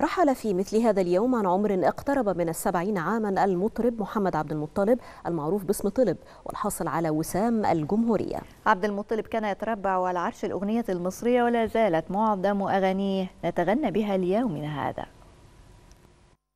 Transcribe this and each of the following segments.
رحل في مثل هذا اليوم عن عمر اقترب من السبعين عاما المطرب محمد عبد المطلب المعروف باسم طلب والحاصل على وسام الجمهورية عبد المطلب كان يتربع على عرش الأغنية المصرية ولا زالت معظم أغانيه نتغنى بها ليومنا هذا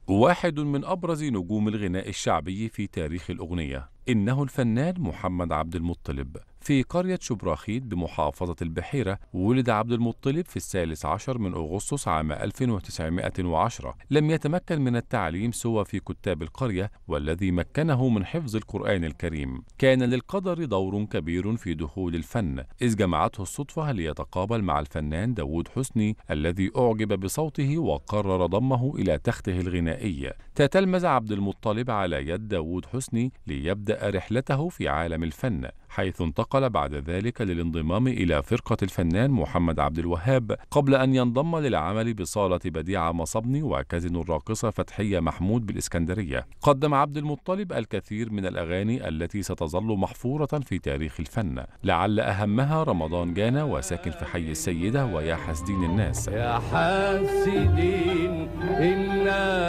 واحد من أبرز نجوم الغناء الشعبي في تاريخ الأغنية إنه الفنان محمد عبد المطلب في قرية شبراخيد بمحافظة البحيرة ولد عبد المطلب في الثالث عشر من أغسطس عام 1910 لم يتمكن من التعليم سوى في كتاب القرية والذي مكنه من حفظ القرآن الكريم كان للقدر دور كبير في دخول الفن إذ جمعته الصدفة ليتقابل مع الفنان داود حسني الذي أعجب بصوته وقرر ضمه إلى تخته الغنائية تتلمذ عبد المطلب على يد داوود حسني ليبدأ رحلته في عالم الفن حيث انتقل بعد ذلك للانضمام إلى فرقة الفنان محمد عبد الوهاب قبل أن ينضم للعمل بصالة بديعة مصبني وكازينو الراقصة فتحية محمود بالإسكندرية قدم عبد المطلب الكثير من الأغاني التي ستظل محفورة في تاريخ الفن لعل أهمها رمضان جانا وساكن في حي السيدة ويا حاسدين الناس يا حاسدين الناس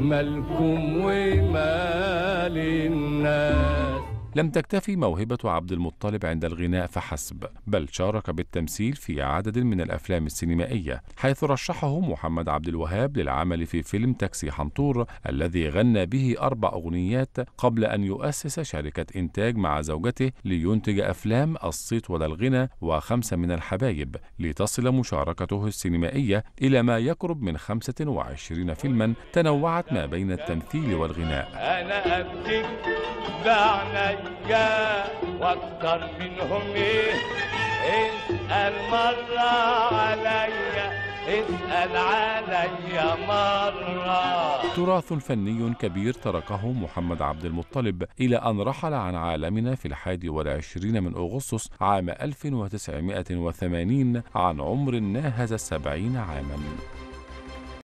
مالكم ومال الناس لم تكتفي موهبة عبد المطلب عند الغناء فحسب بل شارك بالتمثيل في عدد من الأفلام السينمائية حيث رشحه محمد عبد الوهاب للعمل في فيلم تاكسي حنطور الذي غنى به أربع أغنيات قبل أن يؤسس شركة إنتاج مع زوجته لينتج أفلام الصيت ولا الغنى وخمسة من الحبايب لتصل مشاركته السينمائية إلى ما يقرب من 25 فيلما تنوعت ما بين التمثيل والغناء أنا أبكي بعينيا واكتر منهم ايه اسأل مرة عليا اسأل عليا مرة تراث فني كبير تركه محمد عبد المطلب إلى أن رحل عن عالمنا في الحادي والعشرين من أغسطس عام 1980 عن عمر ناهز السبعين عاماً